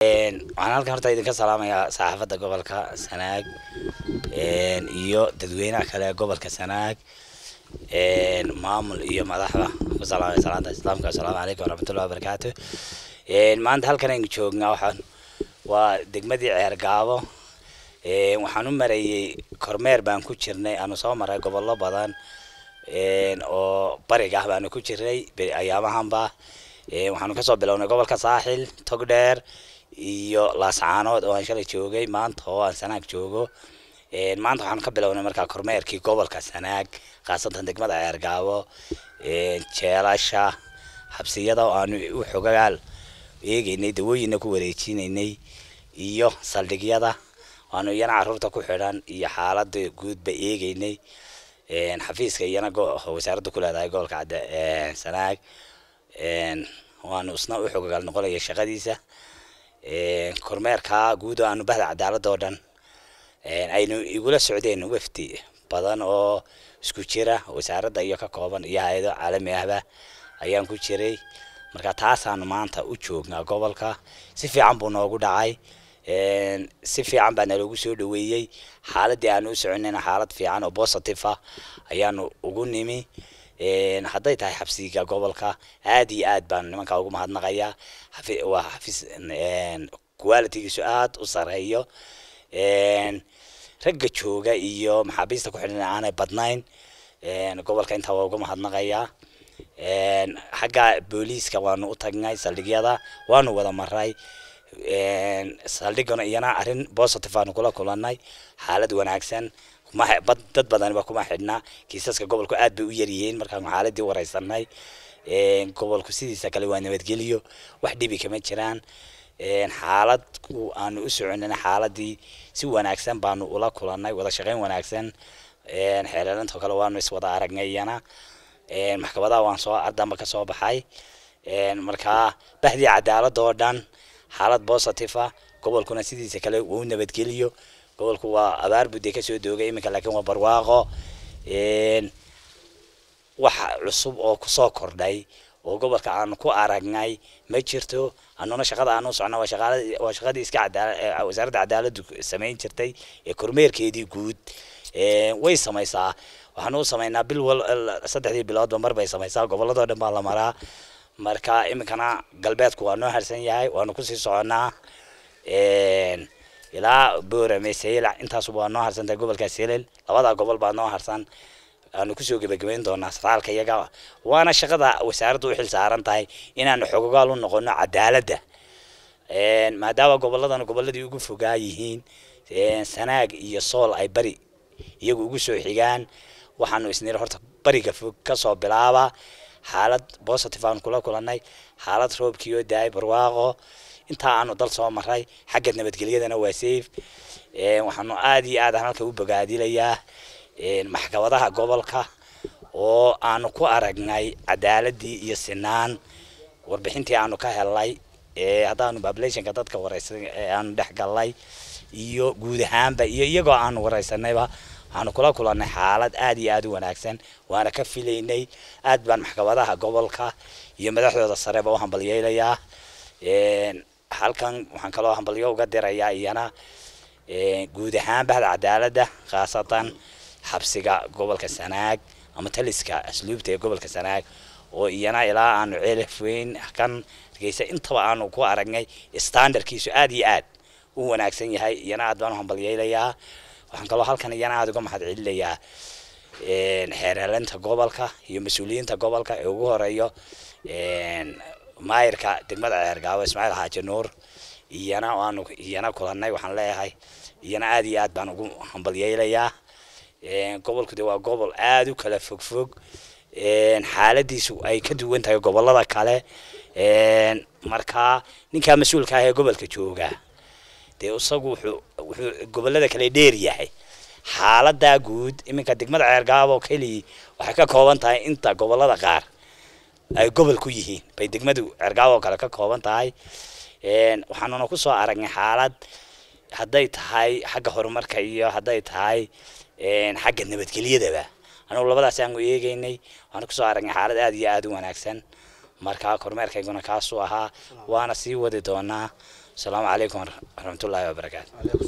waxaan halkan horta idinka salaamayaa saxaafadda gobolka sanaag iyo dadweynaha kale gobolka sanaag maamul iyo madaxda ku salaamaya salaanta islaamka asalaamu calaykum waraxmatullahi wabarakaatu maanta halkan aynu joognaa waxaan waa degmadii ceergaabo gaabo waxaan u marayey kormeer baan ku jirnay aanu soo maray gobollo badan oo bariga ah baanu ku jirnay ayaamahanba waxaanu kasoo bilownay gobolka saaxil togdheer iyo laascaanood oo aan shalay joogay maanta oo aan sanaag joogo maanta waxaan ka bilownay markaa kormeerkii gobolka sanaag khaasatan degmada ceergaabo jeelasha xabsiyada oo aanu u xogaal eegeynay dawooyina ku wareejinaynay iyo saldhigyada waanu iyana caruurta ku xidhan iyo xaalada guudba eegaynay xafiiska iyana wasaaradda ku leedahay gobolka sanaag waanu isna u xogaal noqonaya shaqadiisa kormeerka guud oo aanubahda cadaalada oo dhan aynu igula socdeen wafdi badan oo isku jira wasaaradda iyo ka kooban iyo hay-ado caalami ahba ayaan ku jiray marka taasaanu maanta u joognaa gobolka si fiican buu noogu dhacay si fiican baa naloogu soo dhaweeyey xaaladii aanu u soconayna xaalad fiican oo positive ah ayaanu ugu nimi hadday tahay xabsiga gobolka aad iyo aad baan nimanka ugu mahadnaqayaa waa xafiis qualitygiisu aad u sareeyo ragga jooga iyo maxaabiista ku xidhan aanay badnayn gobolka intaa waa uga mahadnaqayaa xagga booliiska waanu u tagnay saldhigyada waanu wada maray saldhigana iyana arrin positive aanu kula kulanay xaalad wanaagsan dad badanba kuma xidhna kiisaska gobolku aad bay u yaryihiin markaanu xaaladii wareysanay gobolku sidiisa kale waa nabadgeliyo wax dhibi kama jiraan xaaladku aanu u soconina xaaladii si wanaagsan baanu ula kulanay wada shaqeyn wanaagsan xeelelintao kale waanu iswada aragnay iyana maxkamadaha waan soo ardanba ka soo baxay markaa bahdii cadaaladoo dhan xaalad positive gobolkuna sidiisa kale wau nabadgeliyo gobolku waa abaar budde kasoo dooga iminka laakiin waa barwaaqo wax cusub oo kusoo kordhay oo gobolka aan ku aragnay ma jirto anuna shaqada aanu socno waa shaqadii iska wasaaradda cadaaladdu samayn jirtay ee kormeerkeedii guud way samaysaa waxaan u samaynaa bil saddexdii biloodba mar bay samaysaa gobolladoo dhan baa la maraa marka iminkana galbeedku waa noo harsan yahay waanu kusii soconaa ilaa boorame sayla intaasuba waa noo harsantay gobolka selel labada gobol baa noo harsan aanu kusoo gebagabayn doonaa saraalka iyaga waana shaqada wasaaradda u xil saaran tahay inaanu xogogaal u noqono cadaaladda maadaama gobolladan gobolladii ugu fogaa yihiin sanaag iyo sool ay bari iyagu ugu soo xigaan waxaanu isnir horta bariga fog kasoo bilaaba xaalad positive aan kula kulanay xaalad roobkiyo daay barwaaqo intaa aanu dal soo maray xagga nabadgelyadana waa safe waxaanu aad iyo aad halka u bogaadilayaa maxkamadaha gobolka oo aanu ku aragnay cadaaladii iyo sinaan warbixintii aanu ka helnay haddaanu populationka dadka waraysan aanu dhex iyo guud ahaanba iyo iyagoo aanu waraysanayba waxaanu kula kulannay xaalad aad iyo aad u wanaagsan waana ka filaynay aad baan maxkamadaha gobolka iyo madaxdooda sareba u hambalyeelayaa halkan waxaan kaloo hambalyo uga dirayaa iyana guud ahaan bahda cadaaladda khaasatan xabsiga gobolka sanaag ama taliska asluubta ee gobolka sanaag oo iyana ilaa aanu celif weyn kan hargeysa intaba aanu ku aragnay standardkiisu aada iyo aad u wanaagsan yahay iyana aad baanu u waxaan kaloo halkan iyana aada uga mahad celinayaa xeerhelinta gobolka iyo mas-uuliyiinta gobolka ee ugu horeeyo maayirka degmada ceergaabo ismaaciil xaaji nuur iyana waanu iyana kulanay waxaan leeyahay iyana aad iyo aad baan ugu hambalyeylayaa gobolku de waa gobol aada u kala fogfog xaaladiisu ay ka duwan tahay gobolada kale markaa ninkaa mas-uulka ah ee gobolka jooga dee isagu wuxuu wuxuu gobolada kale dheer yahay xaaladaa guud iminka degmada ceergaabo keli waxay ka kooban tahay inta gobolada qaar ay gobol ku yihiin bay degmadu cergaaw oo kale ka kooban tahay waxaanuna ku soo aragnay xaalad hadday tahay xagga horumarka iyo hadday tahay xagga nabadgelyadaba anugu labadaasi labadaas aanu eegeynay waxaan soo aragnay xaalad aad iyo aada u wanaagsan markaa kormeerkayguna kaasu ahaa waana sii wadi doonaa asalaamu calaykum waraxmatullaahi wabarakaatu